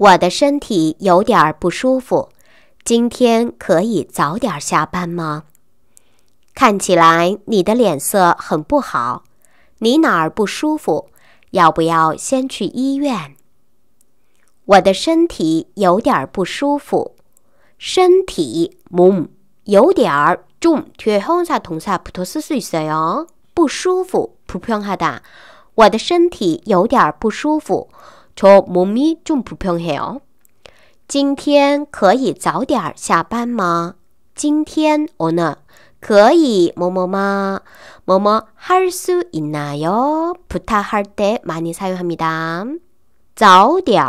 我的身体有点不舒服，今天可以早点下班吗？看起来你的脸色很不好，你哪儿不舒服？要不要先去医院？我的身体有点不舒服，身体木有点儿重，腿好像痛啥不都是睡色呀？不舒服，不不好的，我的身体有点不舒服。저 몸이 좀 불평해요. 今天可以早点下班吗?今天 오늘 可以 뭐뭐마 뭐뭐 할 수 있나요? 부탁할 때 많이 사용합니다. 早点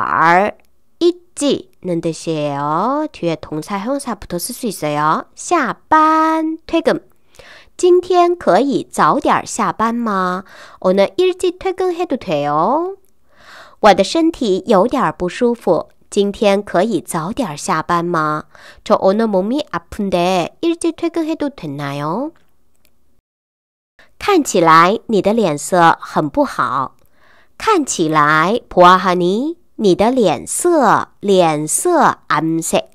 일찍는 뜻이에요. 뒤에 동사 형사 붙어 쓸수 있어요. 下班 퇴근 今天可以早点下班吗? 오늘 일찍 퇴근해도 돼요. 我的身体有点不舒服，今天可以早点下班吗？看起来你的脸色很不好。看起来，普阿哈尼，你的脸色脸色暗色，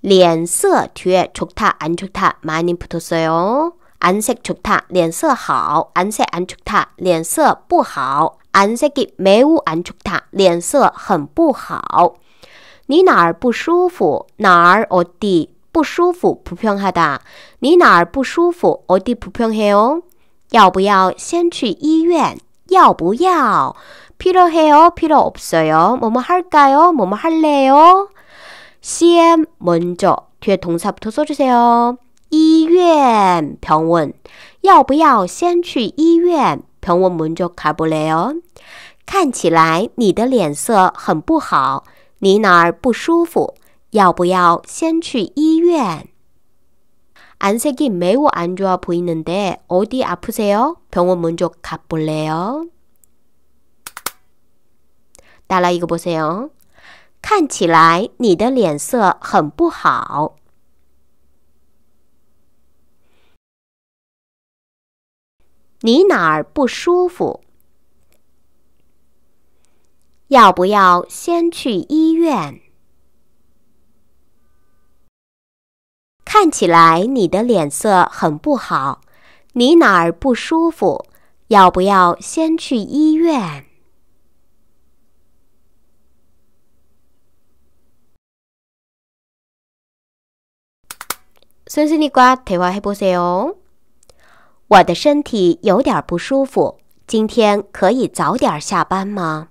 脸色缺，丑他暗丑他，马尼普多色哟，暗色丑他脸色好，暗色暗丑他脸色不好。 안색이 매우 안 좋다. 脸色很不好.니 나얼 不舒服, 나얼 어디, 不舒服, 불평하다. 니 나얼 不舒服, 어디 불평해요? 要不要先去医院?要不要? 필요해요? 필요 없어요? 뭐뭐 할까요? 뭐뭐 할래요? c 먼저 뒤에 동사부터 써주세요. 医院병원. 要不要先去医院同我们就卡不래看起来你的脸色很不好，你哪儿不舒服？要不要先去医院？안색이매우안좋아보이는데어디아프세요병원먼저가볼래요大家一个不松。看起来你的脸色很不好。你哪儿不舒服？要不要先去医院？看起来你的脸色很不好。你哪儿不舒服？要不要先去医院？순순이과대화해不세哦。我的身体有点不舒服，今天可以早点下班吗？